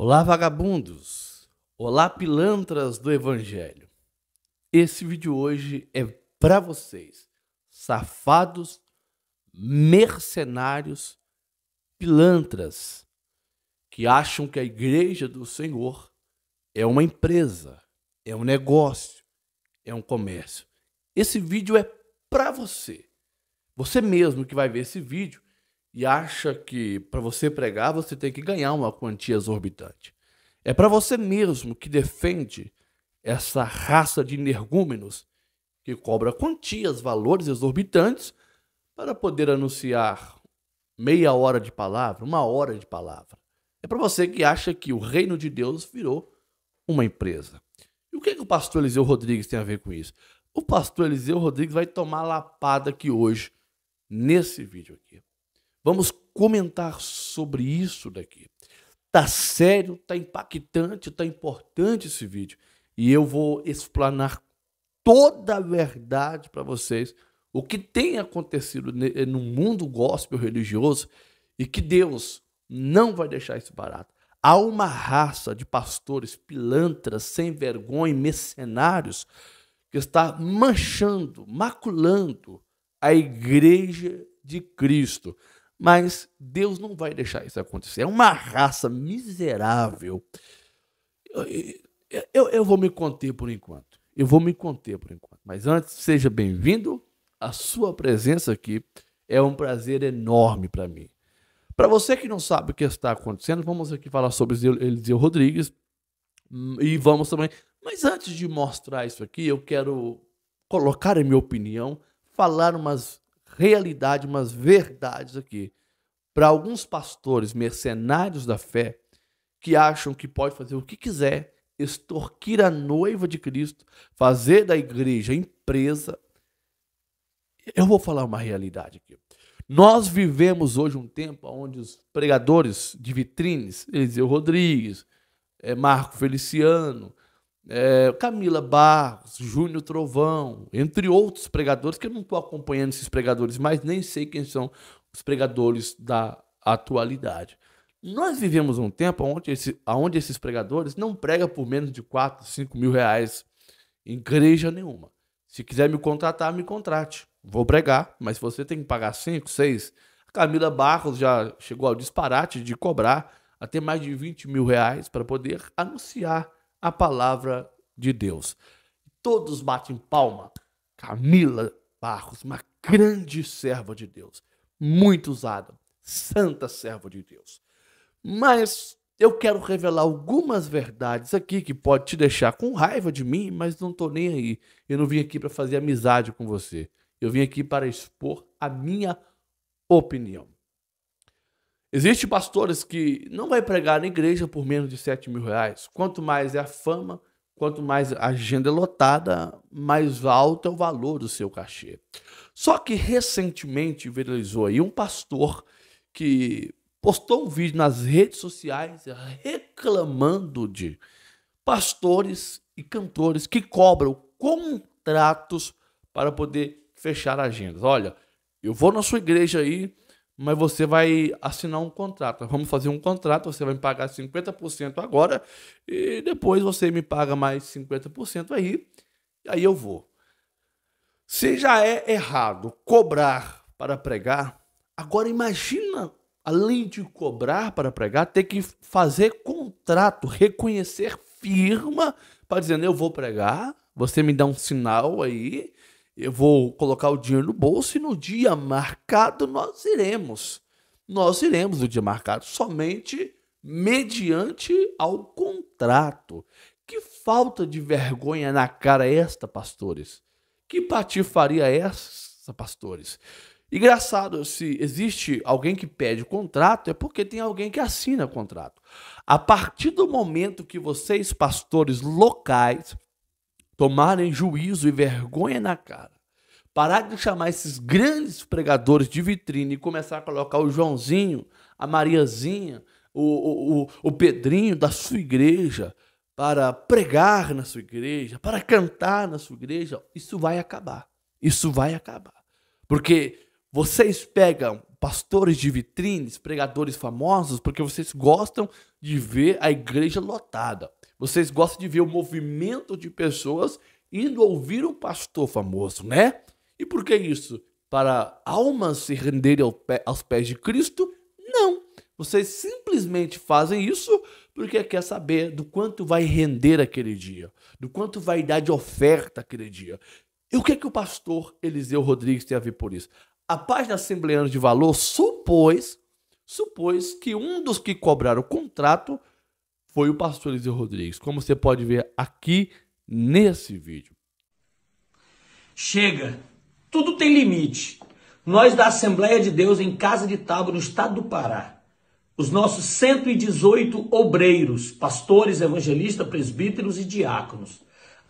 Olá, vagabundos! Olá, pilantras do Evangelho! Esse vídeo hoje é para vocês, safados, mercenários, pilantras, que acham que a Igreja do Senhor é uma empresa, é um negócio, é um comércio. Esse vídeo é para você. Você mesmo que vai ver esse vídeo e acha que para você pregar você tem que ganhar uma quantia exorbitante. É para você mesmo que defende essa raça de energúmenos que cobra quantias, valores exorbitantes para poder anunciar meia hora de palavra, uma hora de palavra. É para você que acha que o reino de Deus virou uma empresa. E o que, é que o pastor Eliseu Rodrigues tem a ver com isso? O pastor Eliseu Rodrigues vai tomar lapada aqui hoje, nesse vídeo aqui. Vamos comentar sobre isso daqui. Tá sério, tá impactante, tá importante esse vídeo. E eu vou explanar toda a verdade para vocês, o que tem acontecido eh, no mundo gospel religioso e que Deus não vai deixar isso barato. Há uma raça de pastores pilantras, sem vergonha, mercenários, que está manchando, maculando a igreja de Cristo. Mas Deus não vai deixar isso acontecer. É uma raça miserável. Eu, eu, eu vou me conter por enquanto. Eu vou me conter por enquanto. Mas antes, seja bem-vindo. A sua presença aqui é um prazer enorme para mim. Para você que não sabe o que está acontecendo, vamos aqui falar sobre Eliseu Rodrigues hum, e vamos também. Mas antes de mostrar isso aqui, eu quero colocar a minha opinião, falar umas realidade, umas verdades aqui. Para alguns pastores mercenários da fé, que acham que pode fazer o que quiser, extorquir a noiva de Cristo, fazer da igreja empresa. Eu vou falar uma realidade aqui. Nós vivemos hoje um tempo onde os pregadores de vitrines, Eliseu Rodrigues, eh, Marco Feliciano, é, Camila Barros, Júnior Trovão, entre outros pregadores, que eu não estou acompanhando esses pregadores, mas nem sei quem são os pregadores da atualidade. Nós vivemos um tempo onde, esse, onde esses pregadores não pregam por menos de 4, 5 mil reais em igreja nenhuma. Se quiser me contratar, me contrate. Vou pregar, mas você tem que pagar 5, 6. A Camila Barros já chegou ao disparate de cobrar até mais de 20 mil reais para poder anunciar a palavra de Deus. Todos batem palma. Camila Barros, uma grande serva de Deus, muito usada, santa serva de Deus. Mas eu quero revelar algumas verdades aqui que pode te deixar com raiva de mim, mas não estou nem aí. Eu não vim aqui para fazer amizade com você. Eu vim aqui para expor a minha opinião. Existem pastores que não vai pregar na igreja por menos de 7 mil reais. Quanto mais é a fama, quanto mais a agenda é lotada, mais alto é o valor do seu cachê. Só que recentemente viralizou aí um pastor que postou um vídeo nas redes sociais reclamando de pastores e cantores que cobram contratos para poder fechar agendas. Olha, eu vou na sua igreja aí, mas você vai assinar um contrato. Vamos fazer um contrato, você vai me pagar 50% agora e depois você me paga mais 50% aí, aí eu vou. Se já é errado cobrar para pregar, agora imagina, além de cobrar para pregar, ter que fazer contrato, reconhecer firma para dizer, eu vou pregar, você me dá um sinal aí, eu vou colocar o dinheiro no bolso e no dia marcado nós iremos. Nós iremos no dia marcado somente mediante ao contrato. Que falta de vergonha na cara é esta, pastores? Que patifaria é essa, pastores? Engraçado, se existe alguém que pede contrato, é porque tem alguém que assina contrato. A partir do momento que vocês, pastores locais, tomarem juízo e vergonha na cara. Parar de chamar esses grandes pregadores de vitrine e começar a colocar o Joãozinho, a Mariazinha, o, o, o Pedrinho da sua igreja para pregar na sua igreja, para cantar na sua igreja, isso vai acabar. Isso vai acabar. Porque vocês pegam pastores de vitrines, pregadores famosos, porque vocês gostam de ver a igreja lotada. Vocês gostam de ver o movimento de pessoas indo ouvir um pastor famoso, né? E por que isso? Para almas se renderem ao pé, aos pés de Cristo? Não. Vocês simplesmente fazem isso porque quer saber do quanto vai render aquele dia, do quanto vai dar de oferta aquele dia. E o que é que o pastor Eliseu Rodrigues tem a ver por isso? A página Assembleana de Valor supôs, supôs que um dos que cobraram o contrato foi o pastor Eliseu Rodrigues, como você pode ver aqui nesse vídeo. Chega, tudo tem limite. Nós da Assembleia de Deus em Casa de Tábua, no estado do Pará, os nossos 118 obreiros, pastores, evangelistas, presbíteros e diáconos,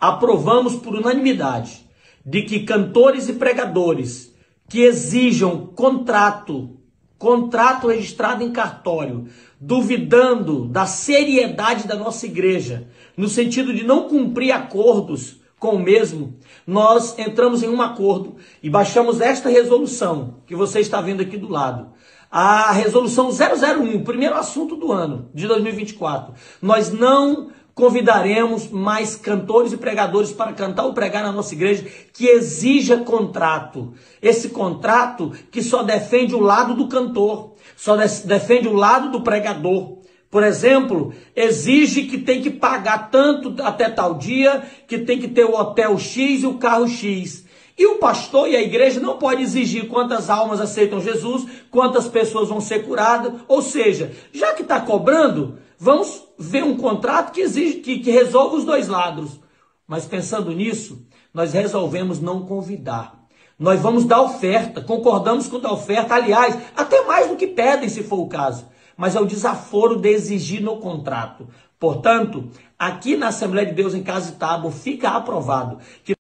aprovamos por unanimidade de que cantores e pregadores que exijam contrato contrato registrado em cartório, duvidando da seriedade da nossa igreja, no sentido de não cumprir acordos com o mesmo, nós entramos em um acordo e baixamos esta resolução que você está vendo aqui do lado. A resolução 001, primeiro assunto do ano de 2024. Nós não convidaremos mais cantores e pregadores para cantar ou pregar na nossa igreja que exija contrato. Esse contrato que só defende o lado do cantor, só defende o lado do pregador. Por exemplo, exige que tem que pagar tanto até tal dia, que tem que ter o hotel X e o carro X. E o pastor e a igreja não pode exigir quantas almas aceitam Jesus, quantas pessoas vão ser curadas. Ou seja, já que está cobrando, vamos ver um contrato que, exige, que, que resolva os dois lados. Mas pensando nisso, nós resolvemos não convidar. Nós vamos dar oferta, concordamos com dar oferta, aliás, até mais do que pedem, se for o caso. Mas é o desaforo de exigir no contrato. Portanto, aqui na Assembleia de Deus em Casa de Tabo fica aprovado que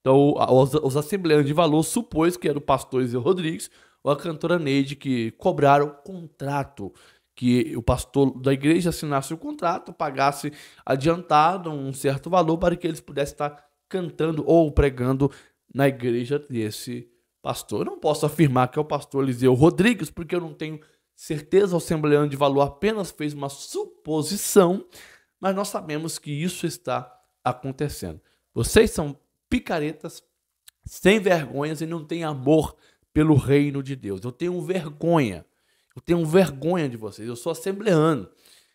então, os, os assembleanos de valor supôs que era o pastor Zé Rodrigues ou a cantora Neide que cobraram contrato que o pastor da igreja assinasse o contrato, pagasse adiantado um certo valor para que eles pudessem estar cantando ou pregando na igreja desse pastor. Eu não posso afirmar que é o pastor Eliseu Rodrigues, porque eu não tenho certeza, o assembleano de valor apenas fez uma suposição, mas nós sabemos que isso está acontecendo. Vocês são picaretas, sem vergonhas e não têm amor pelo reino de Deus. Eu tenho vergonha eu tenho vergonha de vocês. Eu sou assembleano.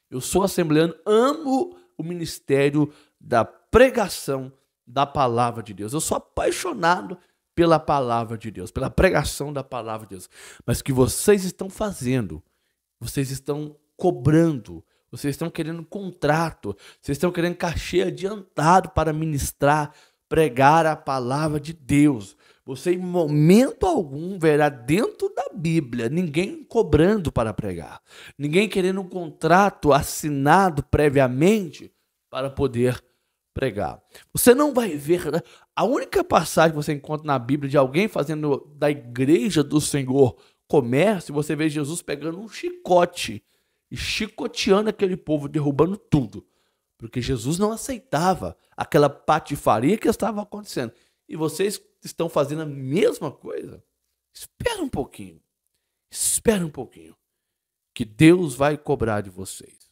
Eu sou assembleano, amo o ministério da pregação da palavra de Deus. Eu sou apaixonado pela palavra de Deus, pela pregação da palavra de Deus. Mas o que vocês estão fazendo, vocês estão cobrando, vocês estão querendo contrato, vocês estão querendo cachê adiantado para ministrar, pregar a palavra de Deus. Você, em momento algum, verá dentro da Bíblia ninguém cobrando para pregar, ninguém querendo um contrato assinado previamente para poder pregar. Você não vai ver. Né? A única passagem que você encontra na Bíblia de alguém fazendo da igreja do Senhor comércio, você vê Jesus pegando um chicote e chicoteando aquele povo, derrubando tudo. Porque Jesus não aceitava aquela patifaria que estava acontecendo e vocês estão fazendo a mesma coisa, espera um pouquinho. Espera um pouquinho. Que Deus vai cobrar de vocês.